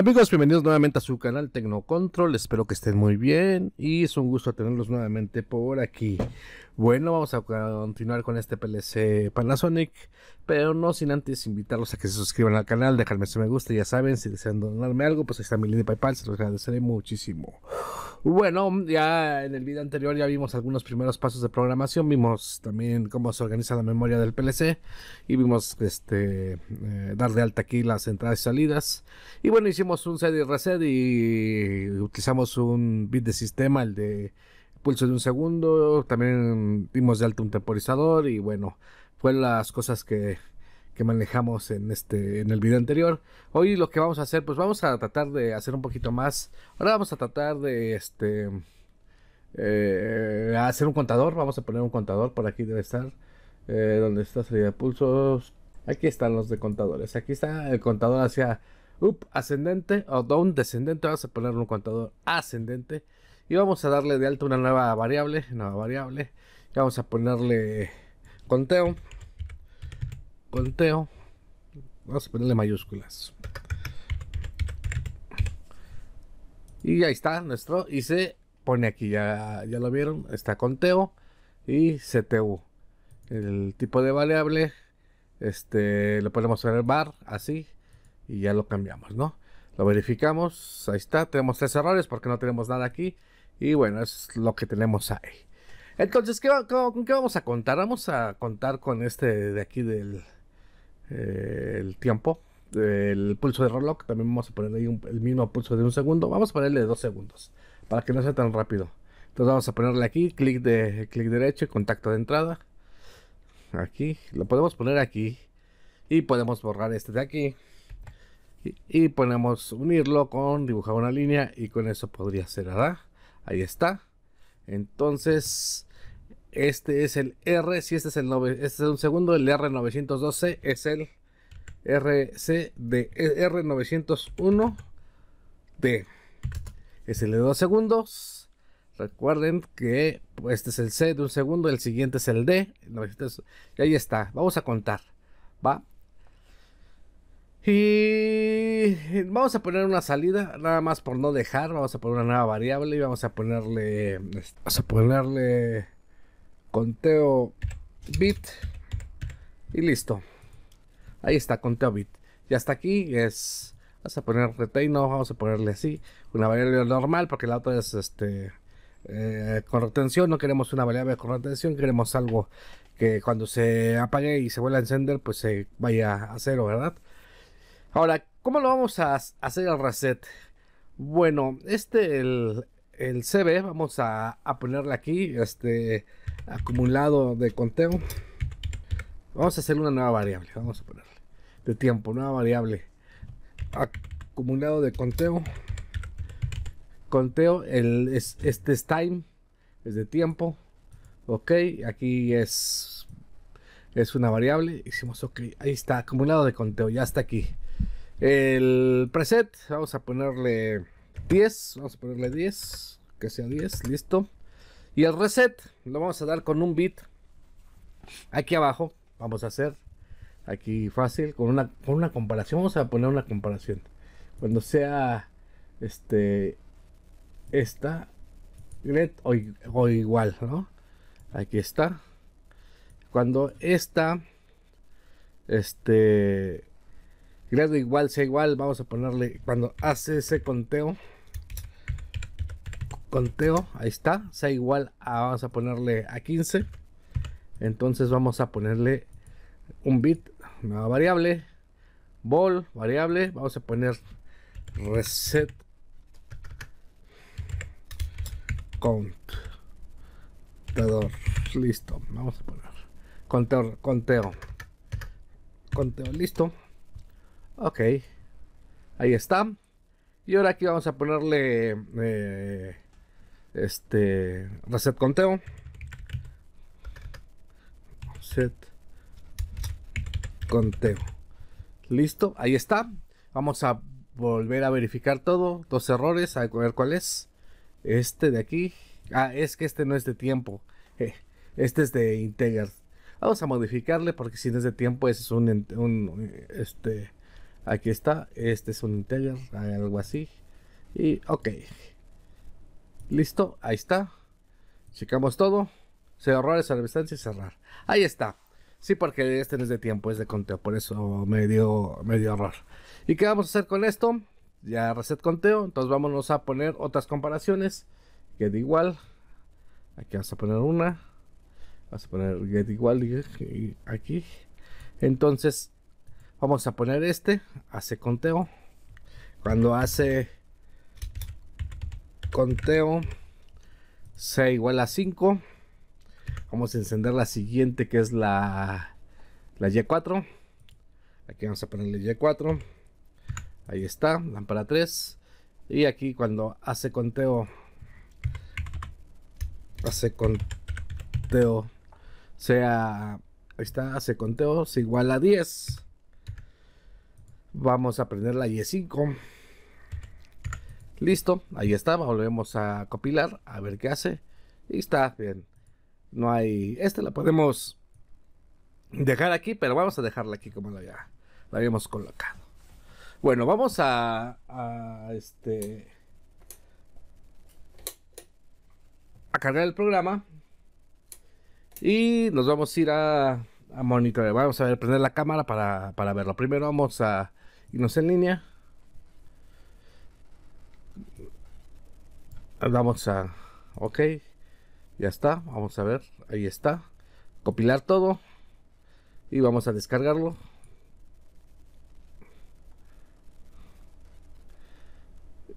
amigos? Bienvenidos nuevamente a su canal Tecnocontrol, espero que estén muy bien y es un gusto tenerlos nuevamente por aquí. Bueno, vamos a continuar con este PLC Panasonic, pero no sin antes invitarlos a que se suscriban al canal, dejarme su me gusta, ya saben, si desean donarme algo, pues ahí está mi link de Paypal, se los agradeceré muchísimo. Bueno, ya en el video anterior ya vimos algunos primeros pasos de programación, vimos también cómo se organiza la memoria del PLC y vimos este eh, dar de alta aquí las entradas y salidas. Y bueno, hicimos un set y reset y utilizamos un bit de sistema, el de pulso de un segundo, también dimos de alta un temporizador y bueno, fueron las cosas que, que manejamos en este en el video anterior. Hoy lo que vamos a hacer, pues vamos a tratar de hacer un poquito más. Ahora vamos a tratar de este eh, hacer un contador. Vamos a poner un contador por aquí debe estar. Eh, donde está salida de pulsos. Aquí están los de contadores. Aquí está el contador hacia up ascendente o down descendente. Vamos a poner un contador ascendente y vamos a darle de alto una nueva variable, nueva variable. Y vamos a ponerle conteo conteo. Vamos a ponerle mayúsculas. Y ahí está nuestro. Y se pone aquí, ya, ya lo vieron. Está conteo y CTU. El tipo de variable. Este lo ponemos en el bar, así. Y ya lo cambiamos, ¿no? Lo verificamos. Ahí está. Tenemos tres errores porque no tenemos nada aquí. Y bueno, es lo que tenemos ahí. Entonces, ¿qué, ¿con qué vamos a contar? Vamos a contar con este de aquí del eh, el tiempo, el pulso de reloj, también vamos a poner ahí el mismo pulso de un segundo, vamos a ponerle de dos segundos, para que no sea tan rápido. Entonces vamos a ponerle aquí, clic de clic derecho, contacto de entrada. Aquí, lo podemos poner aquí. Y podemos borrar este de aquí. Y, y ponemos unirlo con dibujar una línea y con eso podría ser, Ahí está. Entonces, este es el R, si este es el 9, este es un segundo, el R912 es el RC de R901D. Es el de dos segundos. Recuerden que pues, este es el C de un segundo, el siguiente es el D. Y ahí está, vamos a contar. ¿Va? Y vamos a poner una salida, nada más por no dejar, vamos a poner una nueva variable y vamos a ponerle, vamos a ponerle conteo bit y listo. Ahí está, conteo bit. Y hasta aquí es... Vamos a poner retain, vamos a ponerle así. Una variable normal porque la otra es este... Eh, con retención, no queremos una variable con retención, queremos algo que cuando se apague y se vuelva a encender, pues se vaya a cero, ¿verdad? Ahora, ¿cómo lo vamos a hacer al reset? Bueno, este, el, CB, vamos a, a ponerle aquí, este, acumulado de conteo. Vamos a hacer una nueva variable, vamos a ponerle de tiempo, nueva variable acumulado de conteo. Conteo, el, este es time, es de tiempo. Ok, aquí es, es una variable. Hicimos ok, ahí está, acumulado de conteo, ya está aquí. El preset, vamos a ponerle 10, vamos a ponerle 10, que sea 10, listo. Y el reset lo vamos a dar con un bit aquí abajo. Vamos a hacer aquí fácil con una, con una comparación. Vamos a poner una comparación. Cuando sea este esta o, o igual, ¿no? Aquí está. Cuando esta este grado igual sea igual, vamos a ponerle cuando hace ese conteo conteo, ahí está, sea igual a, vamos a ponerle a 15. Entonces vamos a ponerle un bit, nueva variable, vol, variable, vamos a poner reset contador, listo, vamos a poner conteo, conteo, conteo, listo, ok, ahí está. Y ahora aquí vamos a ponerle... Eh, este. Reset conteo. Set conteo. Listo, ahí está. Vamos a volver a verificar todo. Dos errores, a ver cuál es. Este de aquí. Ah, es que este no es de tiempo. Este es de integer. Vamos a modificarle porque si no es de tiempo, es un, un este. Aquí está. Este es un integer, algo así. Y ok. Listo, ahí está. Checamos todo. Cerrar esa distancia y cerrar. Ahí está. Sí, porque este no es de tiempo, es de conteo, por eso me dio, error. ¿Y qué vamos a hacer con esto? Ya reset conteo, entonces vámonos a poner otras comparaciones. Get igual. Aquí vamos a poner una. Vamos a poner get igual aquí. Entonces, vamos a poner este. Hace conteo. Cuando hace conteo. sea igual a 5. Vamos a encender la siguiente que es la, la Y4. Aquí vamos a ponerle Y4. Ahí está, lámpara 3. Y aquí cuando hace conteo, hace conteo, sea, ahí está, hace conteo, se igual a 10. Vamos a prender la Y5. Listo, ahí está, volvemos a compilar, a ver qué hace. Y está bien. No hay... Esta la podemos dejar aquí, pero vamos a dejarla aquí como la, la habíamos colocado. Bueno, vamos a, a este... A cargar el programa. Y nos vamos a ir a, a monitorear. Vamos a ver, prender la cámara para, para verlo. Primero vamos a irnos en línea. vamos a ok ya está vamos a ver ahí está copilar todo y vamos a descargarlo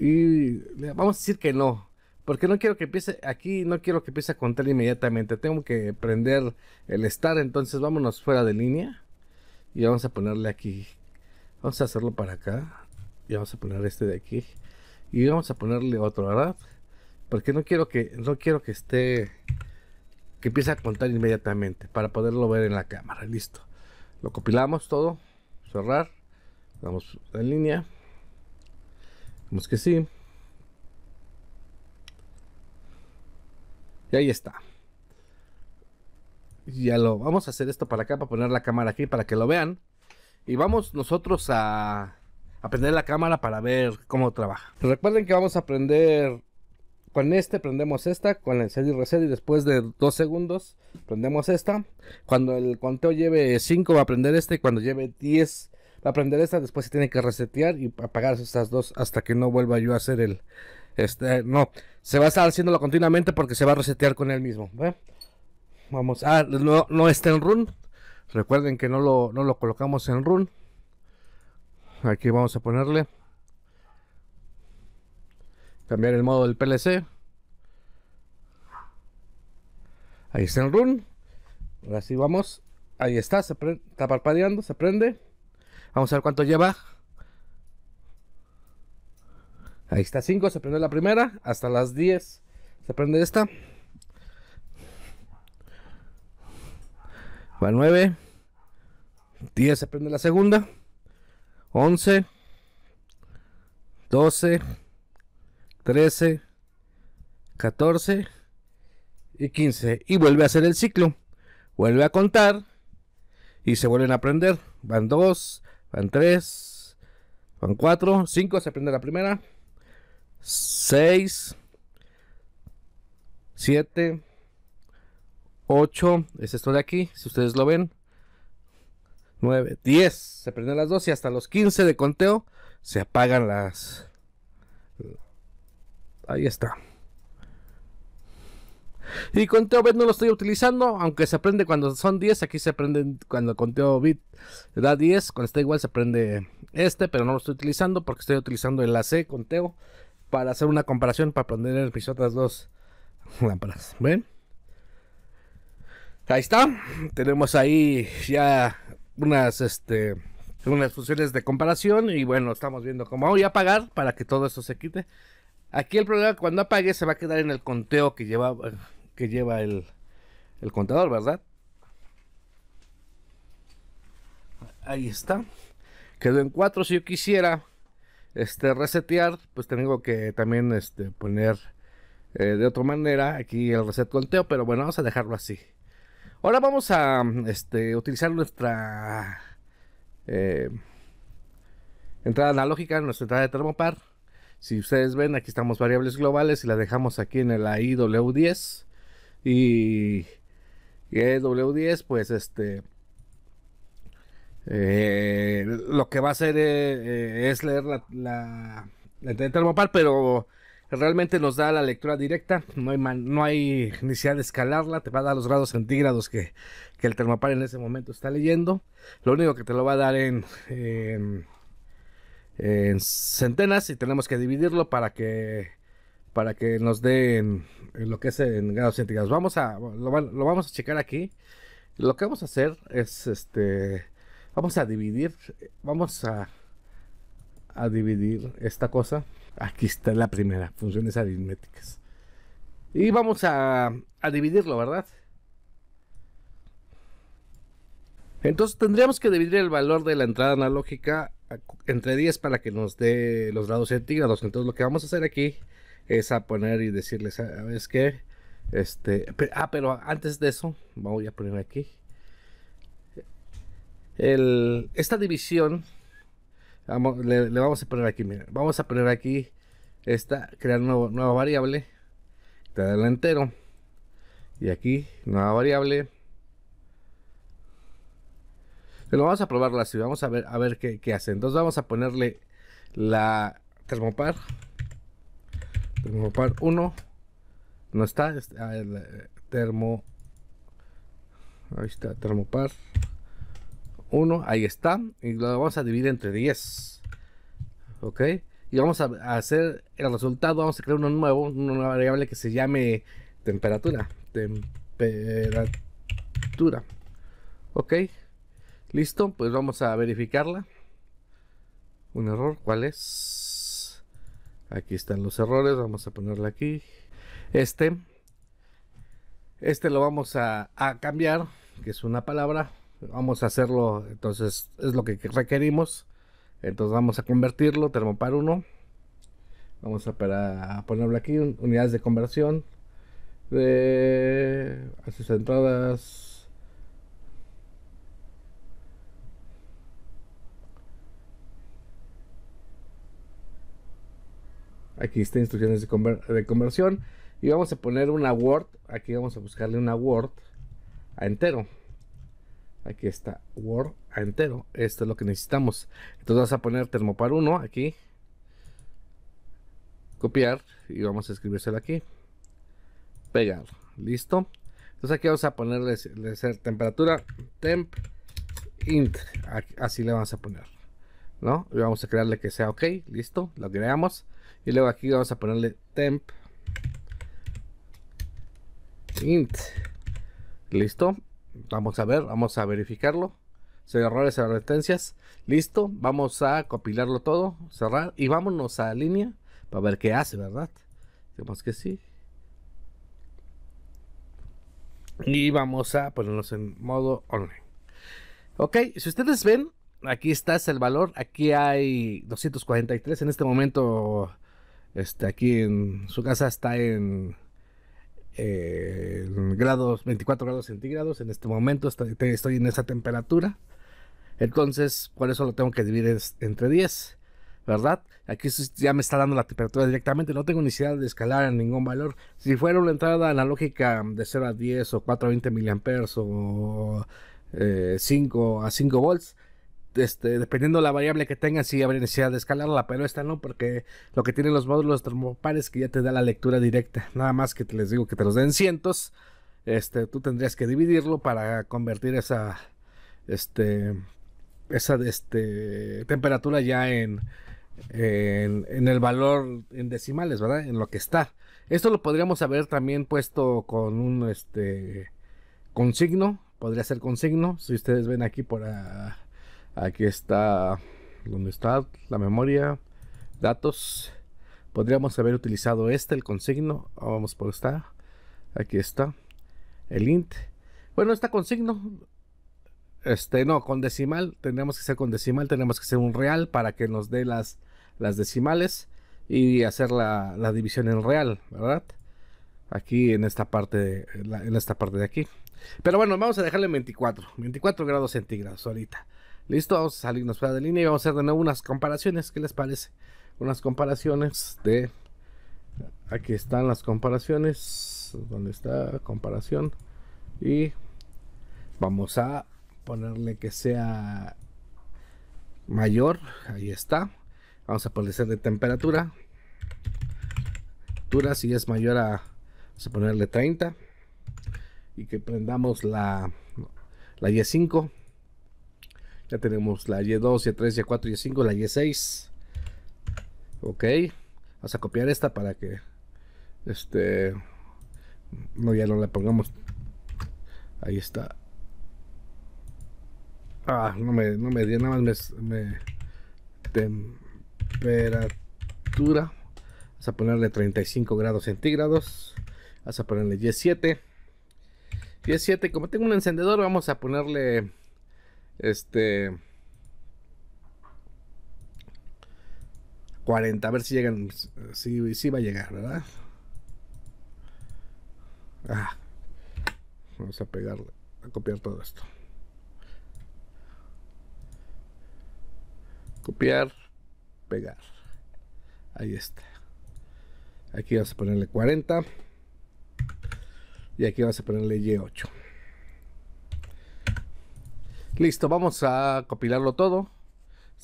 y vamos a decir que no porque no quiero que empiece aquí no quiero que empiece a contar inmediatamente tengo que prender el estar entonces vámonos fuera de línea y vamos a ponerle aquí vamos a hacerlo para acá y vamos a poner este de aquí y vamos a ponerle otro ¿verdad? Porque no quiero que, no quiero que esté, que empiece a contar inmediatamente para poderlo ver en la cámara. Listo. Lo compilamos todo. Cerrar. Vamos en línea. Vemos que sí. Y ahí está. Ya lo vamos a hacer esto para acá, para poner la cámara aquí, para que lo vean. Y vamos nosotros a, aprender la cámara para ver cómo trabaja. Recuerden que vamos a aprender. Con este prendemos esta, con la serie y reset y después de dos segundos prendemos esta. Cuando el conteo lleve 5 va a prender este cuando lleve 10 va a prender esta. Después se tiene que resetear y apagar estas dos hasta que no vuelva yo a hacer el... Este, no, se va a estar haciéndolo continuamente porque se va a resetear con él mismo. Vamos, ah, no, está en run. Recuerden que no lo colocamos en run. Aquí vamos a ponerle Cambiar el modo del PLC. Ahí está el run. Ahora sí vamos. Ahí está, se está parpadeando, se prende. Vamos a ver cuánto lleva. Ahí está 5, se prende la primera. Hasta las 10 se prende esta. Va 9. 10 se prende la segunda. 11. 12. 13, 14 y 15. Y vuelve a hacer el ciclo. Vuelve a contar y se vuelven a aprender. Van 2, van 3, van 4, 5, se aprende la primera. 6, 7, 8, es esto de aquí, si ustedes lo ven. 9, 10, se prenden las dos y hasta los 15 de conteo se apagan las, Ahí está. Y conteo bit no lo estoy utilizando, aunque se prende cuando son 10, aquí se prende cuando conteo bit da 10, Con está igual se prende este, pero no lo estoy utilizando porque estoy utilizando el AC conteo para hacer una comparación para prender mis otras dos lámparas. ¿Ven? Ahí está. Tenemos ahí ya unas este unas funciones de comparación y bueno, estamos viendo cómo voy a apagar para que todo eso se quite. Aquí el problema, cuando apague, se va a quedar en el conteo que lleva, que lleva el, contador, ¿verdad? Ahí está. Quedó en 4. Si yo quisiera este, resetear, pues tengo que también este, poner eh, de otra manera aquí el reset conteo, pero bueno, vamos a dejarlo así. Ahora vamos a este, utilizar nuestra eh, entrada analógica, nuestra entrada de termopar si ustedes ven, aquí estamos variables globales y la dejamos aquí en la IW10. Y, y e 10 pues este... Eh, lo que va a hacer eh, es leer la, la, termopar, pero realmente nos da la lectura directa, no hay, no hay necesidad de escalarla, te va a dar los grados centígrados que, que, el termopar en ese momento está leyendo, lo único que te lo va a dar en en centenas y tenemos que dividirlo para que para que nos den lo que es en grados centígrados. Vamos a lo, vamos a checar aquí. Lo que vamos a hacer es este vamos a dividir vamos a a dividir esta cosa. Aquí está la primera, funciones aritméticas. Y vamos a, a dividirlo, ¿verdad? Entonces tendríamos que dividir el valor de la entrada analógica entre 10 para que nos dé los grados centígrados. Entonces lo que vamos a hacer aquí es a poner y decirles, ¿sabes qué? Este, ah, pero antes de eso, voy a poner aquí. esta división, vamos, le, vamos a poner aquí, mira, vamos a poner aquí esta, crear nueva variable, te entero. Y aquí, nueva variable, pero vamos a probarla así, vamos a ver, a ver qué, qué hace. Entonces vamos a ponerle la termopar. Termopar 1. No está, ah, el eh, termo. Ahí está, termopar 1. Ahí está. Y lo vamos a dividir entre 10. Ok. Y vamos a, hacer el resultado. Vamos a crear una nueva una variable que se llame temperatura. Temperatura. Ok. Listo, pues vamos a verificarla. Un error, ¿cuál es? Aquí están los errores, vamos a ponerla aquí. Este. Este lo vamos a, cambiar, que es una palabra. Vamos a hacerlo, entonces es lo que requerimos. Entonces vamos a convertirlo, termopar 1. Vamos a, para, ponerlo aquí, unidades de conversión. De, a sus entradas Aquí está instrucciones de, conversión. Y vamos a poner una Word. Aquí vamos a buscarle una Word a entero. Aquí está Word a entero. Esto es lo que necesitamos. Entonces vas a poner termopar 1 aquí. Copiar y vamos a escribirselo aquí. Pegar. Listo. Entonces aquí vamos a ponerle temperatura temp int. Así le vamos a poner. ¿no? Y vamos a crearle que sea ok, listo, lo creamos. Y luego aquí vamos a ponerle temp int. Listo, vamos a ver, vamos a verificarlo. se errores, advertencias. Listo, vamos a compilarlo todo, cerrar y vámonos a línea para ver qué hace, ¿verdad? Digamos que sí. Y vamos a ponernos en modo online. Ok, si ustedes ven, aquí está el valor, aquí hay 243 en este momento, este, aquí en su casa está en, eh, grados, 24 grados centígrados, en este momento estoy, en esa temperatura, entonces por eso lo tengo que dividir entre 10, ¿verdad? Aquí ya me está dando la temperatura directamente, no tengo necesidad de escalar en ningún valor. Si fuera una entrada analógica de 0 a 10 o 4 a 20 miliamperes o 5 eh, a 5 volts, dependiendo este, dependiendo la variable que tengan, si habría necesidad de escalarla, pero esta no, porque lo que tienen los módulos termopares que ya te da la lectura directa, nada más que te les digo que te los den cientos, este, tú tendrías que dividirlo para convertir esa, este, esa, este, temperatura ya en, en, el valor en decimales, ¿verdad? En lo que está. Esto lo podríamos haber también puesto con un, este, podría ser consigno si ustedes ven aquí por... a ah, Aquí está donde está la memoria, datos. Podríamos haber utilizado este, el consigno. Ah, vamos por esta. Aquí está. El int. Bueno, está consigno. Este, no, con decimal. Tendríamos que ser con decimal. Tenemos que ser un real para que nos dé las, las decimales y hacer la, división en real, ¿verdad? Aquí en esta parte, de, en, esta parte de aquí. Pero bueno, vamos a dejarle 24, 24 grados centígrados ahorita. Listo, vamos a salirnos fuera de línea y vamos a hacer de nuevo unas comparaciones. ¿Qué les parece? Unas comparaciones de... Aquí están las comparaciones. ¿Dónde está? Comparación. Y vamos a ponerle que sea mayor. Ahí está. Vamos a ponerle de temperatura. Temperatura si es mayor a... Vamos a ponerle 30. Y que prendamos la, la 5 ya tenemos la Y2, Y3, Y4, Y5, la Y6. Ok. Vamos a copiar esta para que. Este. No, ya no la pongamos. Ahí está. Ah, no me, dio, nada más me. temperatura. Vamos a ponerle 35 grados centígrados. Vamos a ponerle Y7. Y7. como tengo un encendedor, vamos a ponerle este. 40, a ver si llegan. Si, va a llegar, ¿verdad? Ah, vamos a pegarle, a copiar todo esto. Copiar, pegar. Ahí está. Aquí vas a ponerle 40. Y aquí vas a ponerle Y8. Listo, vamos a compilarlo todo.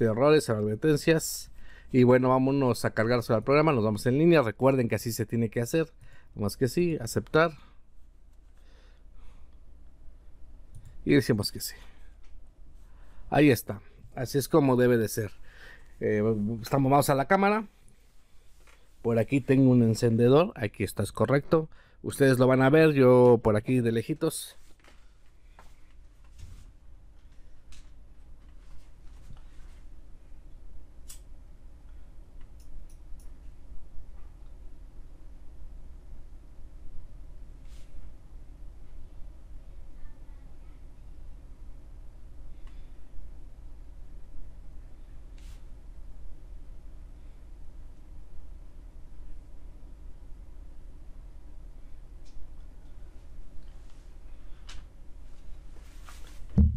Errores, advertencias. Y bueno, vámonos a cargarse al programa. Nos vamos en línea. Recuerden que así se tiene que hacer. Más que sí, aceptar. Y decimos que sí. Ahí está. Así es como debe de ser. Eh, estamos vamos a la cámara. Por aquí tengo un encendedor. Aquí está, es correcto. Ustedes lo van a ver. Yo por aquí de lejitos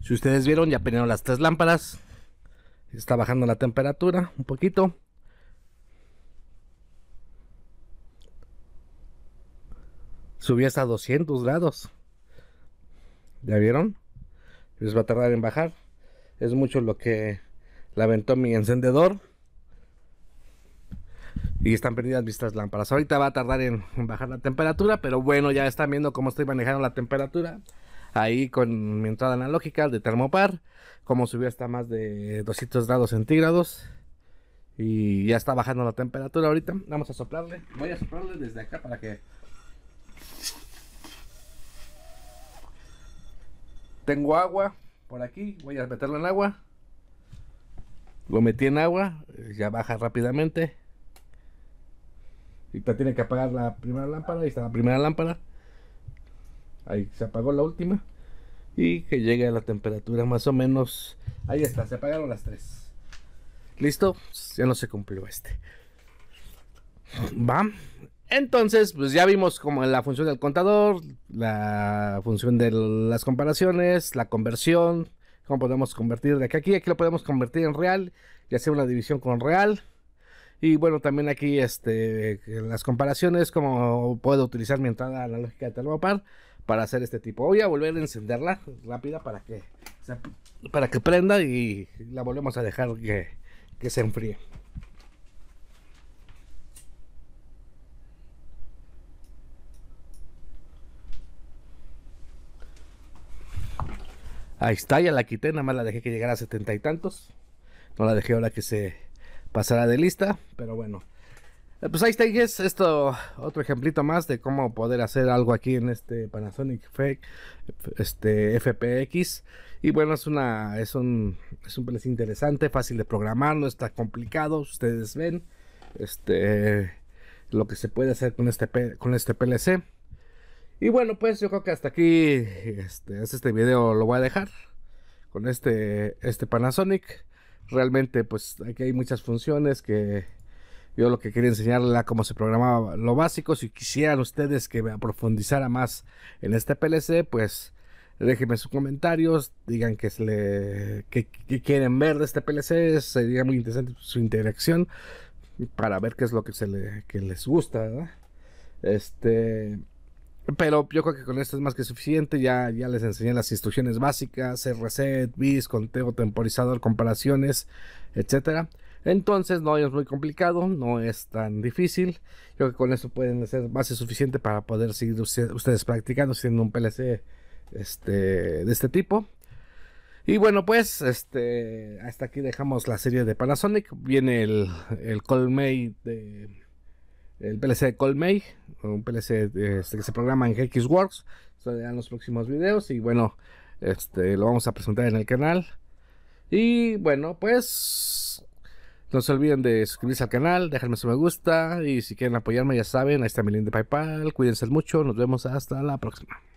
Si ustedes vieron, ya prendieron las tres lámparas. Está bajando la temperatura un poquito. Subí hasta 200 grados. ¿Ya vieron? Les va a tardar en bajar. Es mucho lo que lamentó mi encendedor. Y están perdidas mis tres lámparas. Ahorita va a tardar en bajar la temperatura, pero bueno, ya están viendo cómo estoy manejando la temperatura ahí con mi entrada analógica de termopar, como subió hasta más de 200 grados centígrados y ya está bajando la temperatura ahorita. Vamos a soplarle, voy a soplarle desde acá para que tengo agua por aquí, voy a meterlo en agua. Lo metí en agua, ya baja rápidamente. Y tiene que apagar la primera lámpara, ahí está la primera lámpara. Ahí se apagó la última. Y que llegue a la temperatura más o menos. Ahí está, se apagaron las tres. ¿Listo? Ya no se cumplió este. Va. Entonces, pues ya vimos como la función del contador, la función de las comparaciones, la conversión, cómo podemos convertir de aquí a aquí, aquí lo podemos convertir en real y hacer una división con real. Y bueno, también aquí este, las comparaciones, como puedo utilizar mi entrada lógica de par para hacer este tipo. Voy a volver a encenderla rápida para que, para que prenda y la volvemos a dejar que, que se enfríe. Ahí está, ya la quité, nada más la dejé que llegara a setenta y tantos. No la dejé ahora que se pasara de lista, pero bueno. Eh, pues ahí está, y es esto, otro ejemplito más de cómo poder hacer algo aquí en este Panasonic Fake, este FPX. Y bueno, es una, es un, es un interesante, fácil de programar, no está complicado, ustedes ven, este, lo que se puede hacer con este, con este PLC. Y bueno, pues yo creo que hasta aquí, este, este video lo voy a dejar con este, este Panasonic. Realmente, pues aquí hay muchas funciones que yo lo que quería enseñarles era cómo se programaba lo básico. Si quisieran ustedes que me profundizara más en este PLC, pues déjenme sus comentarios, digan que, le, quieren ver de este PLC, sería muy interesante su interacción para ver qué es lo que, se le, les gusta, Este, pero yo creo que con esto es más que suficiente, ya, ya les enseñé las instrucciones básicas, reset, bis, conteo, temporizador, comparaciones, etcétera. Entonces no es muy complicado, no es tan difícil. Creo que con eso pueden ser base suficiente para poder seguir ustedes practicando siendo un PLC este, de este tipo. Y bueno, pues este, hasta aquí dejamos la serie de Panasonic. Viene el, el Colmay de, el PLC de Colmay, un PLC este, que se programa en GXWorks. en los próximos videos y bueno, este, lo vamos a presentar en el canal. Y bueno, pues no se olviden de suscribirse al canal, dejarme su me gusta y si quieren apoyarme ya saben, ahí está mi link de PayPal. Cuídense mucho, nos vemos hasta la próxima.